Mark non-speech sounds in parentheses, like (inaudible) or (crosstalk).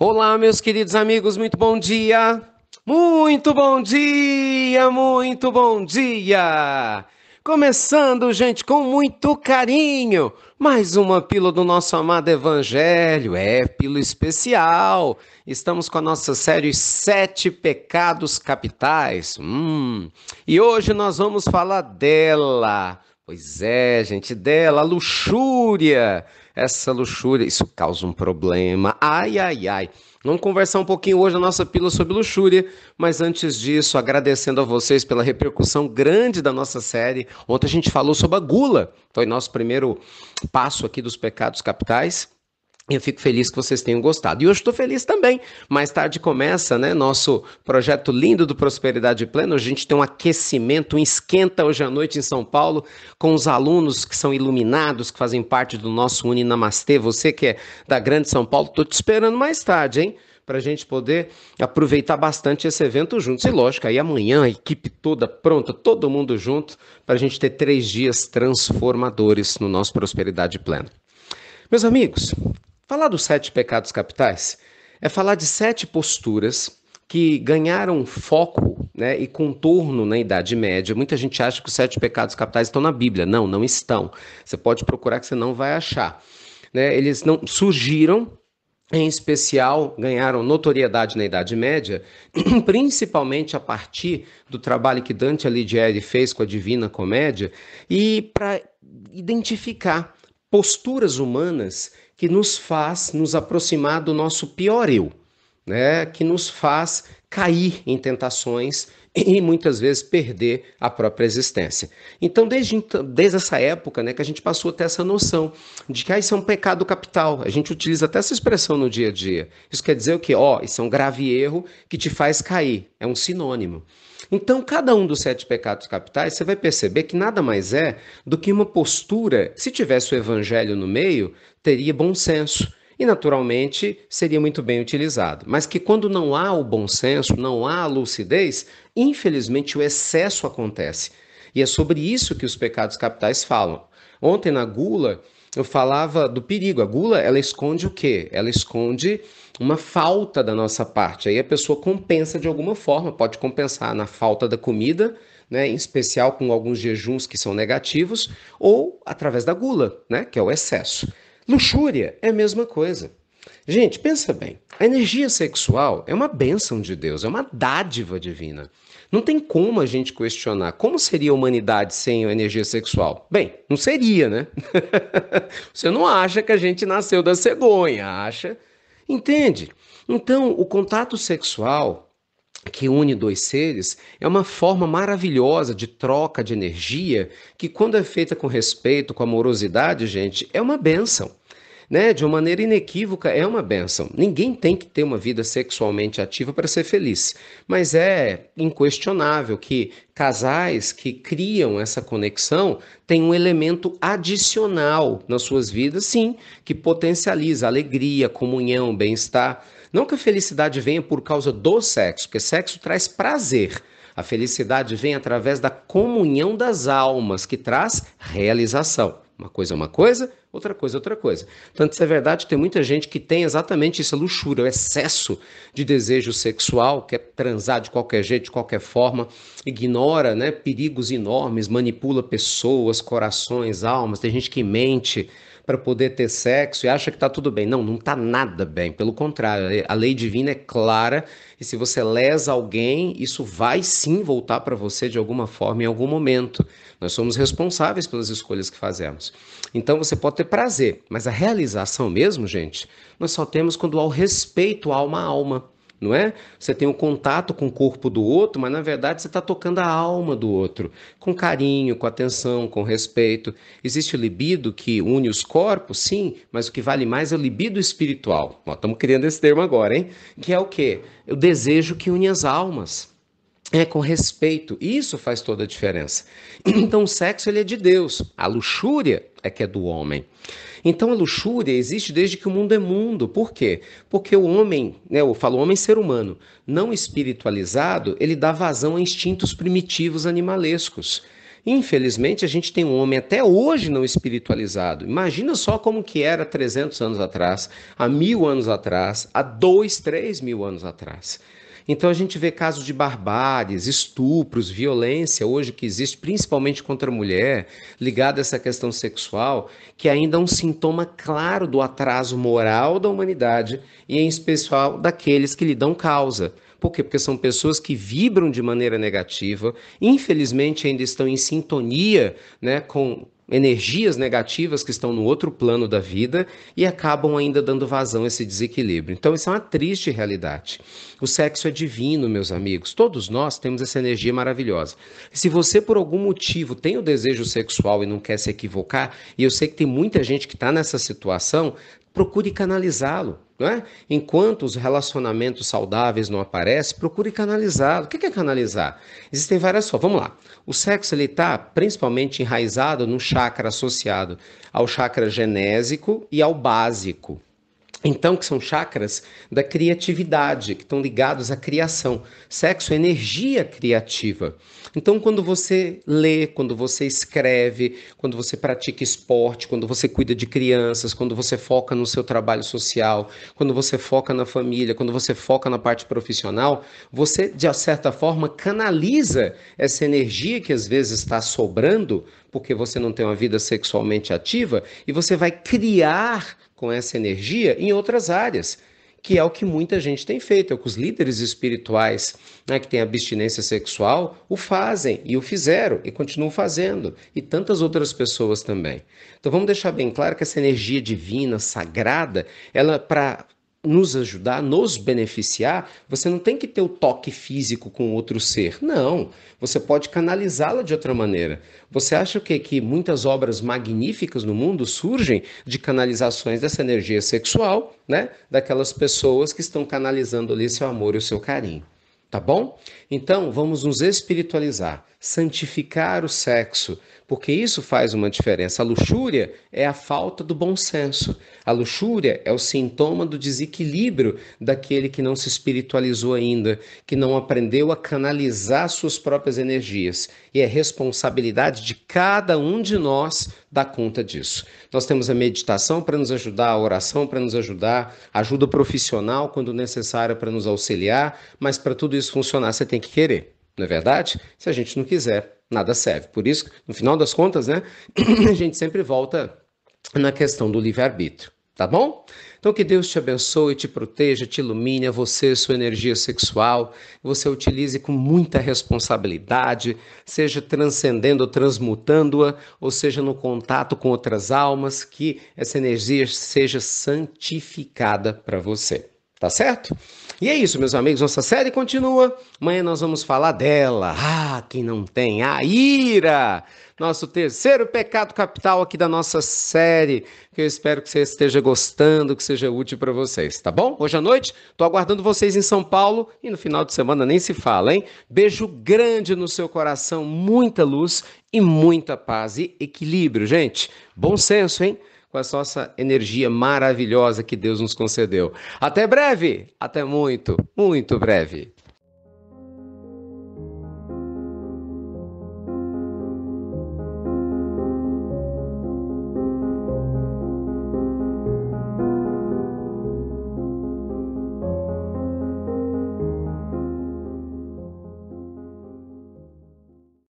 Olá, meus queridos amigos, muito bom dia! Muito bom dia, muito bom dia! Começando, gente, com muito carinho, mais uma pílula do nosso amado Evangelho, é pílula especial. Estamos com a nossa série Sete Pecados Capitais. Hum, e hoje nós vamos falar dela. Pois é, gente, dela, luxúria essa luxúria, isso causa um problema. Ai, ai, ai. Vamos conversar um pouquinho hoje na nossa pílula sobre luxúria, mas antes disso, agradecendo a vocês pela repercussão grande da nossa série. Ontem a gente falou sobre a gula, foi nosso primeiro passo aqui dos pecados capitais. Eu fico feliz que vocês tenham gostado. E hoje estou feliz também. Mais tarde começa, né? Nosso projeto lindo do Prosperidade Plena. A gente tem um aquecimento, um esquenta hoje à noite em São Paulo com os alunos que são iluminados, que fazem parte do nosso Uninamastê. Você que é da Grande São Paulo, estou te esperando mais tarde, hein? para a gente poder aproveitar bastante esse evento juntos. E lógico, aí amanhã a equipe toda pronta, todo mundo junto, para a gente ter três dias transformadores no nosso Prosperidade Plena. Meus amigos, Falar dos sete pecados capitais é falar de sete posturas que ganharam foco né, e contorno na Idade Média. Muita gente acha que os sete pecados capitais estão na Bíblia. Não, não estão. Você pode procurar que você não vai achar. Né? Eles não surgiram em especial ganharam notoriedade na Idade Média, (clears throat) principalmente a partir do trabalho que Dante Alighieri fez com a Divina Comédia, e para identificar posturas humanas que nos faz nos aproximar do nosso pior eu, né? que nos faz cair em tentações e muitas vezes perder a própria existência. Então, desde, desde essa época, né, que a gente passou a ter essa noção de que ah, isso é um pecado capital. A gente utiliza até essa expressão no dia a dia. Isso quer dizer o quê? oh, isso é um grave erro que te faz cair. É um sinônimo. Então, cada um dos sete pecados capitais, você vai perceber que nada mais é do que uma postura, se tivesse o evangelho no meio, teria bom senso e naturalmente seria muito bem utilizado. Mas que quando não há o bom senso, não há a lucidez, infelizmente o excesso acontece. E é sobre isso que os pecados capitais falam. Ontem na gula eu falava do perigo. A gula, ela esconde o quê? Ela esconde uma falta da nossa parte. Aí a pessoa compensa de alguma forma, pode compensar na falta da comida, né, em especial com alguns jejuns que são negativos, ou através da gula, né, que é o excesso. Luxúria é a mesma coisa. Gente, pensa bem. A energia sexual é uma bênção de Deus, é uma dádiva divina. Não tem como a gente questionar como seria a humanidade sem a energia sexual. Bem, não seria, né? (laughs) Você não acha que a gente nasceu da cegonha, acha? Entende? Então, o contato sexual que une dois seres é uma forma maravilhosa de troca de energia que, quando é feita com respeito, com amorosidade, gente, é uma bênção né, de uma maneira inequívoca, é uma benção. Ninguém tem que ter uma vida sexualmente ativa para ser feliz, mas é inquestionável que casais que criam essa conexão têm um elemento adicional nas suas vidas, sim, que potencializa alegria, comunhão, bem-estar. Não que a felicidade venha por causa do sexo, porque sexo traz prazer. A felicidade vem através da comunhão das almas, que traz realização. Uma coisa é uma coisa, outra coisa é outra coisa. Tanto isso é verdade, tem muita gente que tem exatamente isso, a luxúria, o excesso de desejo sexual, quer é transar de qualquer jeito, de qualquer forma, ignora né, perigos enormes, manipula pessoas, corações, almas, tem gente que mente, para poder ter sexo e acha que está tudo bem. Não, não está nada bem. Pelo contrário, a lei divina é clara e se você lesa alguém, isso vai sim voltar para você de alguma forma em algum momento. Nós somos responsáveis pelas escolhas que fazemos. Então você pode ter prazer, mas a realização mesmo, gente, nós só temos quando há o respeito alma a alma não é? Você tem um contato com o corpo do outro, mas na verdade você está tocando a alma do outro, com carinho, com atenção, com respeito. Existe o libido que une os corpos, sim, mas o que vale mais é o libido espiritual. Estamos criando esse termo agora, hein? Que é o quê? O desejo que une as almas é com respeito. Isso faz toda a diferença. Então, o sexo ele é de Deus. A luxúria é que é do homem. Então, a luxúria existe desde que o mundo é mundo. Por quê? Porque o homem, né, eu falo homem ser humano, não espiritualizado, ele dá vazão a instintos primitivos animalescos. Infelizmente, a gente tem um homem até hoje não espiritualizado. Imagina só como que era 300 anos atrás, há mil anos atrás, há dois, três mil anos atrás. Então a gente vê casos de barbáries, estupros, violência hoje que existe, principalmente contra a mulher, ligada a essa questão sexual, que ainda é um sintoma claro do atraso moral da humanidade e, em especial, daqueles que lhe dão causa. Por quê? Porque são pessoas que vibram de maneira negativa, infelizmente ainda estão em sintonia né, com, energias negativas que estão no outro plano da vida e acabam ainda dando vazão a esse desequilíbrio. Então, isso é uma triste realidade. O sexo é divino, meus amigos. Todos nós temos essa energia maravilhosa. Se você, por algum motivo, tem o desejo sexual e não quer se equivocar, e eu sei que tem muita gente que está nessa situação, procure canalizá-lo. Né? Enquanto os relacionamentos saudáveis não aparecem, procure canalizar. O que é canalizar? Existem várias formas. Vamos lá. O sexo ele está principalmente enraizado no chakra associado ao chakra genésico e ao básico então, que são chakras da criatividade, que estão ligados à criação. Sexo é energia criativa. Então, quando você lê, quando você escreve, quando você pratica esporte, quando você cuida de crianças, quando você foca no seu trabalho social, quando você foca na família, quando você foca na parte profissional, você, de certa forma, canaliza essa energia que às vezes está sobrando porque você não tem uma vida sexualmente ativa e você vai criar com essa energia em outras áreas que é o que muita gente tem feito, é o que os líderes espirituais né, que têm abstinência sexual o fazem e o fizeram e continuam fazendo, e tantas outras pessoas também. Então vamos deixar bem claro que essa energia divina, sagrada, ela é para nos ajudar, nos beneficiar, você não tem que ter o toque físico com outro ser. Não, você pode canalizá-la de outra maneira. Você acha o Que muitas obras magníficas no mundo surgem de canalizações dessa energia sexual, né? Daquelas pessoas que estão canalizando ali seu amor e o seu carinho. Tá bom? Então, vamos nos espiritualizar, santificar o sexo, porque isso faz uma diferença. A luxúria é a falta do bom senso. A luxúria é o sintoma do desequilíbrio daquele que não se espiritualizou ainda, que não aprendeu a canalizar suas próprias energias. E é responsabilidade de cada um de nós dar conta disso. Nós temos a meditação para nos ajudar, a oração para nos ajudar, ajuda profissional quando necessária para nos auxiliar, mas para tudo isso funcionar, você tem tem que querer, não é verdade? Se a gente não quiser, nada serve. Por isso, no final das contas, né, (clears throat) a gente sempre volta na questão do livre-arbítrio. Tá bom? Então que Deus te abençoe, te proteja, te ilumine a você, sua energia sexual, você utilize com muita responsabilidade, seja transcendendo, transmutando-a, ou seja no contato com outras almas, que essa energia seja santificada para você. Tá certo? E é isso, meus amigos. Nossa série continua. Amanhã nós vamos falar dela. Ah, quem não tem? A ira! Nosso terceiro pecado capital aqui da nossa série. Que eu espero que você esteja gostando, que seja útil para vocês, tá bom? Hoje à noite, tô aguardando vocês em São Paulo e no final de semana nem se fala, hein? Beijo grande no seu coração, muita luz e muita paz e equilíbrio, gente. Bom senso, hein? com essa nossa energia maravilhosa que Deus nos concedeu. Até breve! Até muito, muito breve!